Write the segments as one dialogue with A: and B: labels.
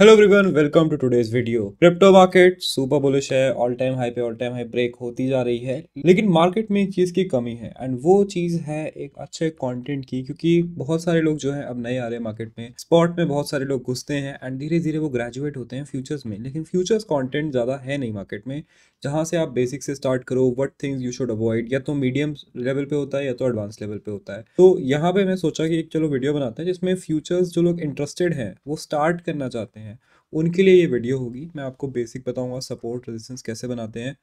A: Hello everyone welcome to today's video crypto market super bullish है all time high पे all time high break होती जा रही है लेकिन मार्केट में एक चीज़ की कमी है एंड वो चीज़ है एक अच्छे कंटेंट की क्योंकि बहुत सारे लोग जो है अब नए आ रहे हैं मार्केट में स्पॉट में बहुत सारे लोग घुसते हैं एंड धीरे धीरे वो ग्रेजुएट होते हैं फ्यूचर्स में लेकिन फ्यूचर्स कॉन्टेंट ज़्यादा है नहीं मार्केट में जहाँ से आप बेसिक से स्टार्ट करो what things you should avoid या तो मीडियम लेवल पे होता है या तो एडवांस लेवल पे होता है तो यहाँ पे मैं सोचा कि एक चलो वीडियो बनाते हैं जिसमें फ्यूचर्स जो लोग इंटरेस्टेड हैं वो स्टार्ट करना चाहते हैं yeah. उनके लिए ये वीडियो होगी मैं आपको बेसिक बताऊंगा सपोर्ट रेजिस्टेंस कैसे बनाते हैं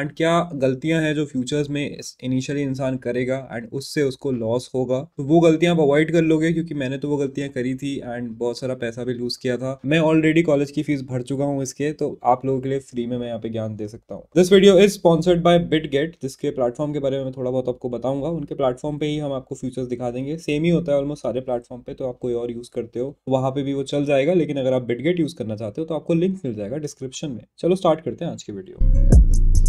A: एंड क्या गलतियां हैं जो फ्यूचर्स में इनिशियली इंसान करेगा एंड उससे उसको लॉस होगा तो वो गलतियां आप अवॉइड कर लोगे क्योंकि मैंने तो वो गलतियां करी थी एंड बहुत सारा पैसा भी लूज़ किया था मैं ऑलरेडी कॉलेज की फीस भर चुका हूँ इसके तो आप लोगों के लिए फ्री में मैं यहाँ पे ज्ञान दे सकता हूँ this video is sponsored by Bitget जिसके प्लेटफॉर्म के बारे में थोड़ा बहुत आपको बताऊंगा उनके प्लेटफॉर्म पर ही हम आपको फ्यूचर्स दिखा देंगे सेम ही होता है ऑलमोस्ट सारे प्लेटफॉर्म पे तो आप कोई और यूज़ करते हो वहाँ पे भी वो चल जाएगा लेकिन अगर आप बिट गेट यूज़ करना चाहते हो तो आपको लिंक मिल जाएगा डिस्क्रिप्शन में चलो स्टार्ट करते हैं आज की वीडियो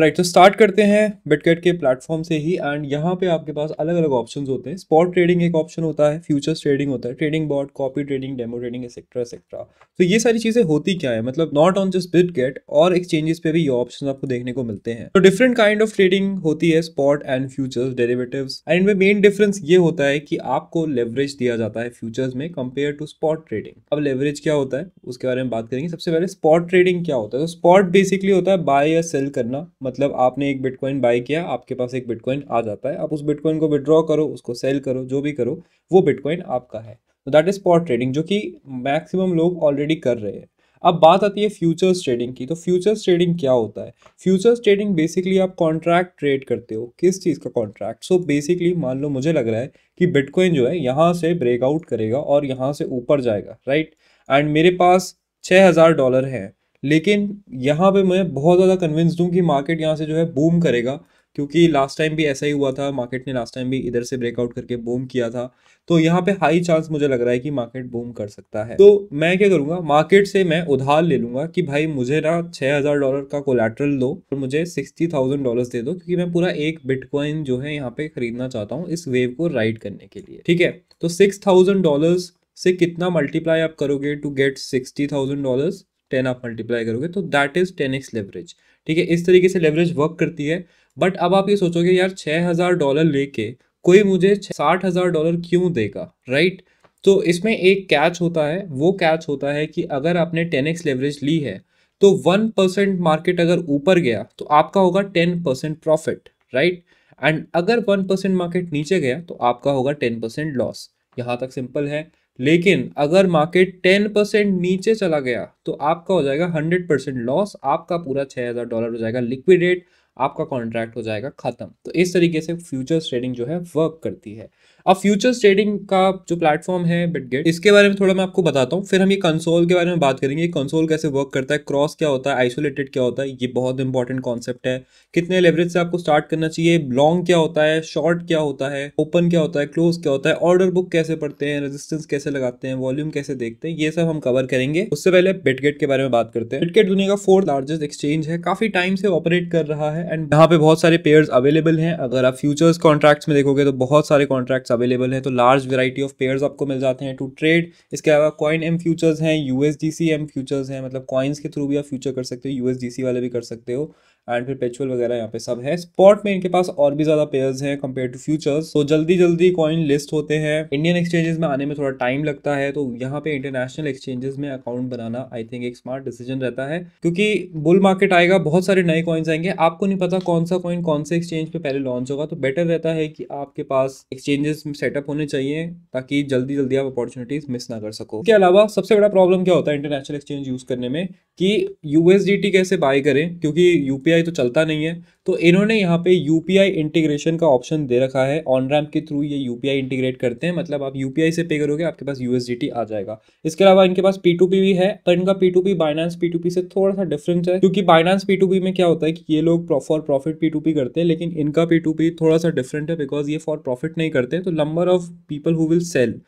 A: राइट तो स्टार्ट करते हैं बिटकेट के प्लेटफॉर्म से ही एंड यहाँ पे आपके पास अलग अलग ऑप्शन होते हैं स्पॉट ट्रेडिंग एक ऑप्शन होता है फ्यूचर्स ट्रेडिंग होता है trading bot copy trading demo trading etcetera etcetera तो ये सारी चीज़ें होती क्या है मतलब नॉट ऑन जस्ट बिटकेट और एक्सचेंजेस पे भी ये ऑप्शन आपको देखने को मिलते हैं तो डिफरेंट काइंड ऑफ ट्रेडिंग होती है spot and futures derivative and इनमें मेन डिफरेंस ये होता है कि आपको लेवरेज दिया जाता है फ्यूचर्स में कंपेयर टू स्पॉट ट्रेडिंग अब लेवरेज क्या होता है उसके बारे में बात करेंगे सबसे पहले स्पॉट ट्रेडिंग क्या होता है तो स्पॉट बेसिकली होता है बाय या सेल करना मतलब आपने एक बिटकॉइन बाई किया आपके पास एक बिटकॉइन आ जाता है आप उस बिटकॉइन को विड्रॉ करो उसको सेल करो जो भी करो वो बिटकॉइन आपका है तो दैट इज़ स्पॉट ट्रेडिंग जो कि मैक्सिमम लोग ऑलरेडी कर रहे हैं अब बात आती है फ्यूचर्स ट्रेडिंग की तो फ्यूचर्स ट्रेडिंग क्या होता है फ्यूचर्स ट्रेडिंग बेसिकली आप कॉन्ट्रैक्ट ट्रेड करते हो किस चीज़ का कॉन्ट्रैक्ट सो बेसिकली मान लो मुझे लग रहा है कि बिटकॉइन जो है यहाँ से ब्रेकआउट करेगा और यहाँ से ऊपर जाएगा राइट right? एंड मेरे पास छः हज़ार डॉलर हैं लेकिन यहाँ पे मैं बहुत ज़्यादा कन्विंस्ड हूँ कि मार्केट यहाँ से जो है बूम करेगा क्योंकि लास्ट टाइम भी ऐसा ही हुआ था मार्केट ने लास्ट टाइम भी इधर से ब्रेकआउट करके बूम किया था तो यहाँ पे हाई चांस मुझे लग रहा है कि मार्केट बूम कर सकता है तो मैं क्या करूँगा मार्केट से मैं उधार ले लूँगा कि भाई मुझे ना छः हज़ार डॉलर का कोलेट्रल दो और मुझे सिक्सटी थाउजेंड डॉलर दे दो क्योंकि मैं पूरा एक बिटकॉइन जो है यहाँ पे खरीदना चाहता हूँ इस वेव को राइड करने के लिए ठीक है तो सिक्स थाउजेंड डॉलर से कितना मल्टीप्लाई आप करोगे to get sixty thousand dollars ten आप मल्टीप्लाई करोगे तो that is ten x leverage ठीक है इस तरीके से लेवरेज वर्क करती है बट अब आप ये सोचोगे यार छः हज़ार डॉलर लेके कोई मुझे साठ हज़ार डॉलर क्यों देगा राइट तो इसमें एक कैच होता है वो कैच होता है कि अगर आपने टेन एक्स लेवरेज ली है तो वन परसेंट मार्केट अगर ऊपर गया तो आपका होगा ten percent profit right and अगर वन परसेंट मार्केट नीचे गया तो आपका होगा टेन परसेंट लॉस यहाँ तक सिंपल है लेकिन अगर मार्केट टेन परसेंट नीचे चला गया तो आपका हो जाएगा हंड्रेड परसेंट लॉस आपका पूरा छः हज़ार डॉलर हो जाएगा लिक्विडेट आपका कॉन्ट्रैक्ट हो जाएगा ख़त्म तो इस तरीके से फ्यूचर्स ट्रेडिंग जो है वर्क करती है अब फ्यूचर्स ट्रेडिंग का जो प्लेटफॉर्म है बिटगेट इसके बारे में थोड़ा मैं आपको बताता हूँ फिर हम ये कंसोल के बारे में बात करेंगे कंसोल कैसे वर्क करता है क्रॉस क्या होता है आइसोलेटेड क्या होता है ये बहुत इंपॉर्टेंट कॉन्सेप्ट है कितने लेवरेज से आपको स्टार्ट करना चाहिए लॉन्ग क्या होता है शॉर्ट क्या होता है ओपन क्या होता है क्लोज क्या होता है ऑर्डर बुक कैसे पढ़ते हैं रेजिस्टेंस कैसे लगाते हैं वॉल्यूम कैसे देखते हैं ये सब हम कवर करेंगे उससे पहले बिटगेट के बारे में बात करते हैं बिटगेट दुनिया का फोर्थ लार्जेस्ट एक्सचेंज है काफी टाइम से ऑपरेट कर रहा है एंड यहाँ पे बहुत सारे पेयर्स अवेलेबल हैं अगर आप फ्यूचर्स कॉन्ट्रैक्ट्स में देखोगे तो बहुत सारे कॉन्ट्रैक्ट्स अवेलेबल हैं तो लार्ज वैरायटी ऑफ पेयर्स आपको मिल जाते हैं टू ट्रेड इसके अलावा कॉइन एम फ्यूचर्स हैं यू एम फ्यूचर्स हैं मतलब कॉइन्स के थ्रू भी आप फ्यूचर कर सकते हो यू वाले भी कर सकते हो एंड फिर पेचुअल वगैरह यहाँ पे सब है स्पॉट में इनके पास और भी ज्यादा पेयर्स हैं कम्पेयर टू फ्यूचर्स तो जल्दी जल्दी कॉइन लिस्ट होते हैं इंडियन एक्सचेंजेस में आने में थोड़ा टाइम लगता है तो यहाँ पे इंटरनेशनल एक्सचेंजेस में अकाउंट बनाना आई थिंक एक स्मार्ट डिसीजन रहता है क्योंकि बुल मार्केट आएगा बहुत सारे नए कॉइन्स आएंगे आपको नहीं पता कौन सा कॉइन कौन से एक्सचेंज पे पहले लॉन्च होगा तो बेटर रहता है कि आपके पास एक्सचेंजेस सेटअप होने चाहिए ताकि जल्दी जल्दी आप अपॉर्चुनिटीज मिस ना कर सको इसके अलावा सबसे बड़ा प्रॉब्लम क्या होता है इंटरनेशनल एक्सचेंज यूज करने में कि यूएसडीटी कैसे बाय करें क्योंकि यूपीआई तो चलता नहीं है तो इन्होंने यहाँ पे यूपीआई इंटीग्रेशन का ऑप्शन दे रखा है ऑन रैम्प के थ्रू ये यूपीआई इंटीग्रेट करते हैं मतलब आप यूपीआई से पे करोगे आपके पास यूएसडीटी आ जाएगा इसके अलावा इनके पास पीटूपी भी है पर इनका पीटूपी बाइनांस पीटूपी से थोड़ा सा डिफरेंस है क्योंकि बाइनांस पीटूपी में क्या होता है कि ये लोग फॉर प्रॉफिट पीटूपी करते हैं लेकिन इनका पीटूपी थोड़ा सा डिफरेंट है बिकॉज ये फॉर प्रॉफिट नहीं करते तो number of people who will sell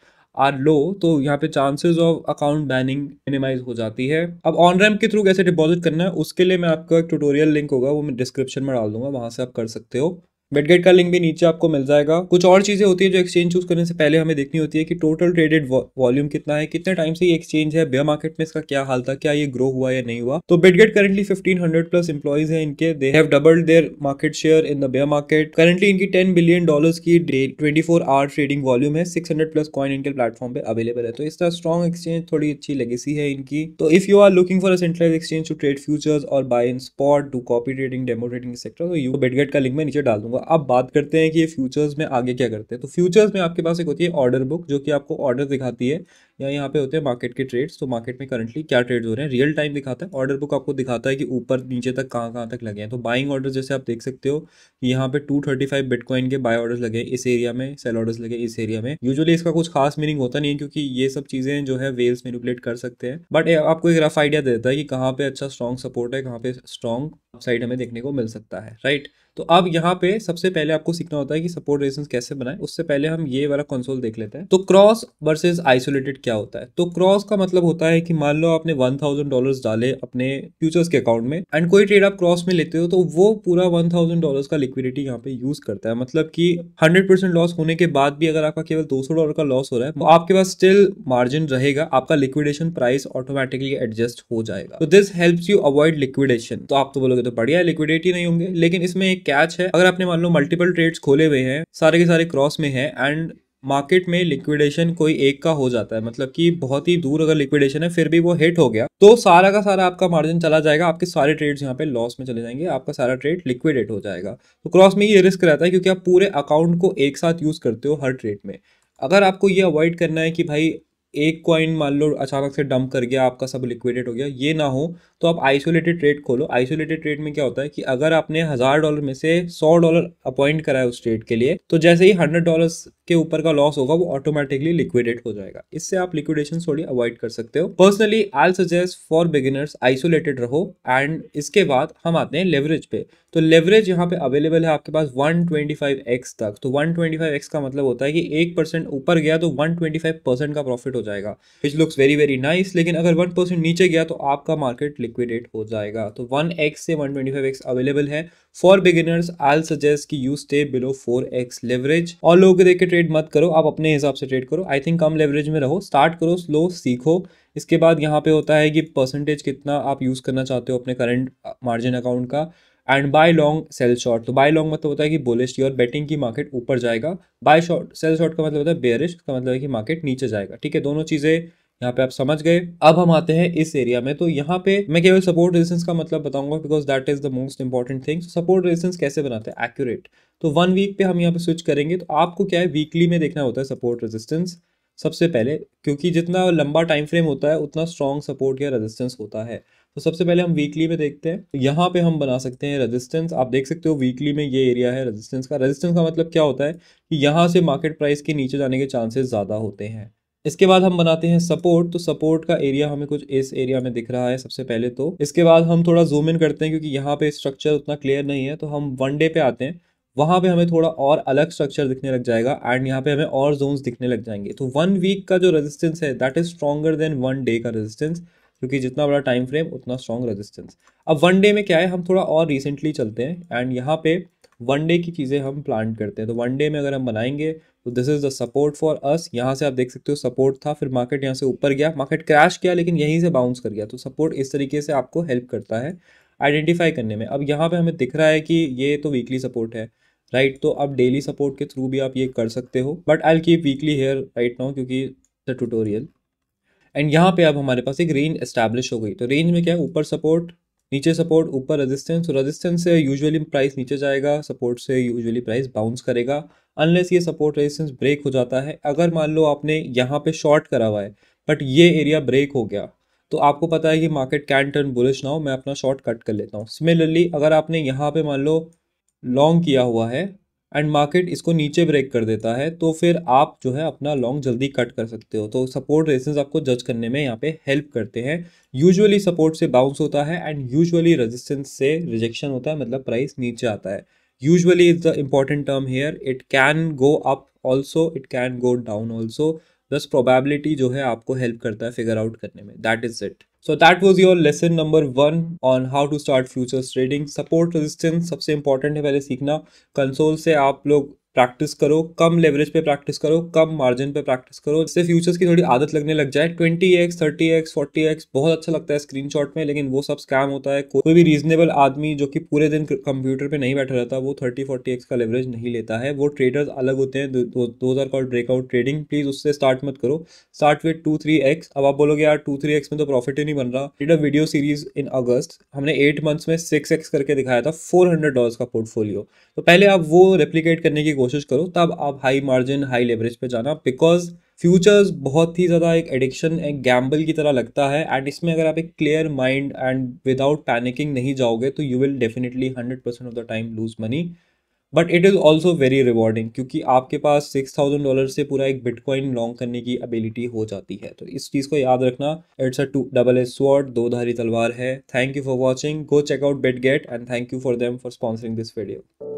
A: are low तो यहाँ पे chances of account banning minimize हो जाती है अब ऑन रैम के थ्रू कैसे डिपॉजिट करना है उसके लिए मैं आपका एक ट्यूटोरियल लिंक होगा वो मैं डिस्क्रिप्शन में डाल दूंगा वहां से आप कर सकते हो बेडगेट का लिंक भी नीचे आपको मिल जाएगा कुछ और चीज़ें होती है जो एक्सचेंज चूज करने से पहले हमें देखनी होती है कि टोटल ट्रेडेड वॉल्यूम कितना है कितने टाइम से ये एक्सचेंज है बेयर मार्केट में इसका क्या हाल था क्या ये ग्रो हुआ या नहीं हुआ तो बेडगेट करेंटली 1500 प्लस एम्प्लॉयज है इनके they have doubled their market share in the bear market currently इनकी टेन बिलियन डॉलर्स की फोर आवर ट्रेडिंग वॉल्यूम है हंड्रेड प्लस कॉइन इनके प्लेटफॉर्म पे अवेलेबल है तो इस तरह स्ट्रॉन्ग एक्सचेंज थोड़ी अच्छी लेगेसी है इनकी तो if you are looking for centralize exchange to trade futures और buy in spot to copy trading demo trading sector तो यू बेडगेट का लिंक मैं नीचे डाल दूंगा अब बात करते हैं कि ये फ्यूचर्स में आगे क्या करते हैं तो फ्यूचर्स में आपके पास एक होती है ऑर्डर बुक जो कि आपको ऑर्डर दिखाती है या यहाँ पे होते हैं मार्केट के ट्रेड्स तो मार्केट में करंटली क्या ट्रेड्स हो रहे हैं रियल टाइम दिखाता है ऑर्डर बुक आपको दिखाता है कि ऊपर नीचे तक कहाँ कहाँ तक लगे हैं तो बाइंग ऑर्डर जैसे आप देख सकते हो यहाँ पे टू थर्टी फाइव बिटकॉइन के बाय ऑर्डर्स लगे इस एरिया में सेल ऑर्डर्स लगे इस एरिया में यूजली इसका कुछ खास मीनिंग होता नहीं है क्योंकि ये सब चीज़ें जो है वेल्स मेनिकुलेट कर सकते हैं बट आपको एक रफ आइडिया देता है कि कहाँ पे अच्छा स्ट्रॉन्ग सपोर्ट है कहाँ पे स्ट्रॉन्ग साइड हमें देखने को मिल सकता है राइट तो अब यहाँ पे सबसे पहले आपको सीखना होता है कि सपोर्ट रेजिस्टेंस कैसे बनाए उससे पहले हम ये वाला कंसोल देख लेते हैं तो क्रॉस वर्सेज आइसोलेटेड क्या होता है तो क्रॉस का मतलब होता है कि मान लो आपने वन थाउजेंड डॉलर डाले अपने फ्यूचर्स के अकाउंट में एंड कोई ट्रेड आप क्रॉस में लेते हो तो वो पूरा वन थाउजेंड डॉलर का लिक्विडिटी यहाँ पे यूज करता है मतलब कि हंड्रेड परसेंट लॉस होने के बाद भी अगर आपका केवल दो सौ डॉलर का लॉस हो रहा है तो आपके पास स्टिल मार्जिन रहेगा आपका लिक्विडेशन प्राइस ऑटोमेटिकली एडजस्ट हो जाएगा तो this help you avoid liquidation तो आप तो बोलोगे तो बढ़िया लिक्विडेट ही नहीं होंगे लेकिन इसमें एक कैच है अगर आपने मान लो मल्टीपल ट्रेड्स खोले हुए हैं सारे के सारे क्रॉस में है एंड मार्केट में लिक्विडेशन कोई एक का हो जाता है मतलब कि बहुत ही दूर अगर लिक्विडेशन है फिर भी वो हिट हो गया तो सारा का सारा आपका मार्जिन चला जाएगा आपके सारे ट्रेड्स यहाँ पे लॉस में चले जाएंगे आपका सारा ट्रेड लिक्विडेट हो जाएगा तो क्रॉस में ये रिस्क रहता है क्योंकि आप पूरे अकाउंट को एक साथ यूज़ करते हो हर ट्रेड में अगर आपको ये अवॉइड करना है कि भाई एक कॉइन मान लो अचानक से डंप कर गया आपका सब लिक्विडेट हो गया ये ना हो तो आप आइसोलेटेड ट्रेड खोलो आइसोलेटेड ट्रेड में क्या होता है कि अगर आपने हज़ार डॉलर में से सौ डॉलर अपॉइंट करा है उस ट्रेड के लिए तो जैसे ही हंड्रेड डॉलर के ऊपर का लॉस होगा वो ऑटोमेटिकली लिक्विडेट हो जाएगा इससे आप लिक्विडेशन थोड़ी अवॉइड कर सकते हो personally I suggest for beginners isolated रहो एंड इसके बाद हम आते हैं लेवरेज पे तो लेवरेज यहाँ पे अवेलेबल है आपके पास 125x तक तो 125x का मतलब होता है कि एक परसेंट ऊपर गया तो 125 का प्रॉफिट हो जाएगा which looks very very nice लेकिन अगर वन नीचे गया तो आपका मार्केट लिक्विडेट हो जाएगा तो वन एक्स से one twenty five x available है फॉर बिगिनर्स आई सजेस्ट कि you stay below four x leverage और लोगों को देख के ट्रेड मत करो आप अपने हिसाब से ट्रेड करो आई थिंक कम लेवरेज में रहो स्टार्ट करो स्लो सीखो इसके बाद यहाँ पे होता है कि परसेंटेज कितना आप यूज़ करना चाहते हो अपने करंट मार्जिन अकाउंट का and buy long sell short तो बाय लॉन्ग मतलब होता है कि बोलिश और बेटिंग की मार्केट ऊपर जाएगा बाय शॉर्ट सेल शॉर्ट का मतलब होता है बेयरिश का मतलब है कि मार्केट नीचे जाएगा ठीक है दोनों चीज़ें यहाँ पे आप समझ गए अब हम आते हैं इस एरिया में तो यहाँ पे मैं केवल सपोर्ट रेजिस्टेंस का मतलब बताऊंगा because that is the most important thing support resistance कैसे बनाते हैं एक्यूरेट तो वन वीक पे हम यहाँ पे स्विच करेंगे तो आपको क्या है वीकली में देखना होता है सपोर्ट रेजिस्टेंस सबसे पहले क्योंकि जितना लंबा टाइम फ्रेम होता है उतना स्ट्रॉन्ग सपोर्ट या रेजिस्टेंस होता है तो सबसे पहले हम वीकली में देखते हैं तो यहाँ पे हम बना सकते हैं रेजिस्टेंस आप देख सकते हो वीकली में ये एरिया है रेजिस्टेंस का रेजिस्टेंस का मतलब क्या होता है कि यहाँ से मार्केट प्राइस के नीचे जाने के चांसेस ज़्यादा होते हैं इसके बाद हम बनाते हैं सपोर्ट तो सपोर्ट का एरिया हमें कुछ इस एरिया में दिख रहा है सबसे पहले तो इसके बाद हम थोड़ा जूम इन करते हैं क्योंकि यहाँ पे स्ट्रक्चर उतना क्लियर नहीं है तो हम वन डे पे आते हैं वहाँ पे हमें थोड़ा और अलग स्ट्रक्चर दिखने लग जाएगा एंड यहाँ पे हमें और जोन्स दिखने लग जाएंगे तो वन वीक का जो रेजिस्टेंस है that is stronger than one day का रेजिस्टेंस क्योंकि जितना बड़ा टाइम फ्रेम उतना स्ट्रॉन्ग रेजिस्टेंस अब वन डे में क्या है हम थोड़ा और रिसेंटली चलते हैं एंड यहाँ पे वन डे की चीज़ें हम प्लान करते हैं तो वन डे में अगर हम बनाएंगे तो this is the support for us यहाँ से आप देख सकते हो सपोर्ट था फिर मार्केट यहाँ से ऊपर गया मार्केट क्रैश किया लेकिन यहीं से बाउंस कर गया तो सपोर्ट इस तरीके से आपको हेल्प करता है आइडेंटिफाई करने में अब यहाँ पे हमें दिख रहा है कि ये तो वीकली सपोर्ट है राइट right? तो आप डेली सपोर्ट के थ्रू भी आप ये कर सकते हो but I keep weekly here right now क्योंकि द ट्यूटोरियल एंड यहाँ पे अब हमारे पास एक रेंज एस्टैब्लिश हो गई तो रेंज में क्या है ऊपर सपोर्ट नीचे सपोर्ट ऊपर रेजिस्टेंस और रेजिस्टेंस से यूजुअली प्राइस नीचे जाएगा सपोर्ट से यूजुअली प्राइस बाउंस करेगा अनलेस ये सपोर्ट रेजिस्टेंस ब्रेक हो जाता है अगर मान लो आपने यहाँ पे शॉर्ट करा हुआ है बट ये एरिया ब्रेक हो गया तो आपको पता है कि मार्केट कैन टर्न बुलिश ना हो मैं अपना शॉर्ट कट कर लेता हूँ सिमिलरली अगर आपने यहाँ पे मान लो लॉन्ग किया हुआ है एंड मार्केट इसको नीचे ब्रेक कर देता है तो फिर आप जो है अपना लॉन्ग जल्दी कट कर सकते हो तो सपोर्ट रेजिस्टेंस आपको जज करने में यहाँ पे हेल्प करते हैं यूजुअली सपोर्ट से बाउंस होता है एंड यूजुअली रेजिस्टेंस से रिजेक्शन होता है मतलब प्राइस नीचे आता है usually is the important term here it can go up also it can go down also thus probability जो है आपको हेल्प करता है फिगर आउट करने में that is it so that was your lesson number one on how to start futures trading support resistance सबसे important है पहले सीखना कंसोल से आप लोग प्रैक्टिस करो कम लेवरेज पे प्रैक्टिस करो कम मार्जिन पे प्रैक्टिस करो इससे फ्यूचर्स की थोड़ी आदत लगने लग जाए twenty x thirty x forty x बहुत अच्छा लगता है स्क्रीनशॉट में लेकिन वो सब स्कैम होता है कोई भी रीजनेबल आदमी जो कि पूरे दिन कंप्यूटर पे नहीं बैठा रहता वो थर्टी फोर्टी एक्स का लेवरेज नहीं लेता है वो ट्रेडर्स अलग होते हैं दो हजार कॉल ब्रेकआउट ट्रेडिंग प्लीज उससे स्टार्ट मत करो start with two three x अब आप बोलोगे यार टू थ्री एक्स में तो प्रॉफिट ही नहीं बन रहा did video series in August हमने एट मंथ्स में सिक्स एक्स करके दिखाया था फोर हंड्रेड डॉलर का पोर्टफोलियो तो पहले आप वो रेप्लीकेट करने की कोशिश कोशिश करो तब आप हाई मार्जिन हाई लेवरेज पे जाना बिकॉज फ्यूचर्स बहुत ही ज़्यादा एक एडिक्शन एक गैम्बल की तरह लगता है एंड इसमें अगर आप एक clear mind and without panicking नहीं जाओगे तो you will definitely hundred percent of the time lose money but it is also very rewarding क्योंकि आपके पास सिक्स थाउजेंड डॉलर से पूरा एक बिटकॉइन लॉन्ग करने की अबिलिटी हो जाती है तो इस चीज़ को याद रखना it's a two double a sword दो धारी तलवार है thank you for watching go check out Bitget and thank you for them for sponsoring this video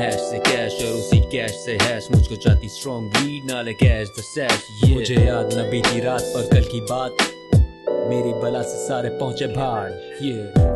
A: hash से कैश और उसी कैश से हैश मुझको चाहती स्ट्रॉन्ग लीड नाले कैश द सैश ये मुझे याद न बीती रात पर कल की बात मेरी बला से सारे पहुंचे भाड़ ये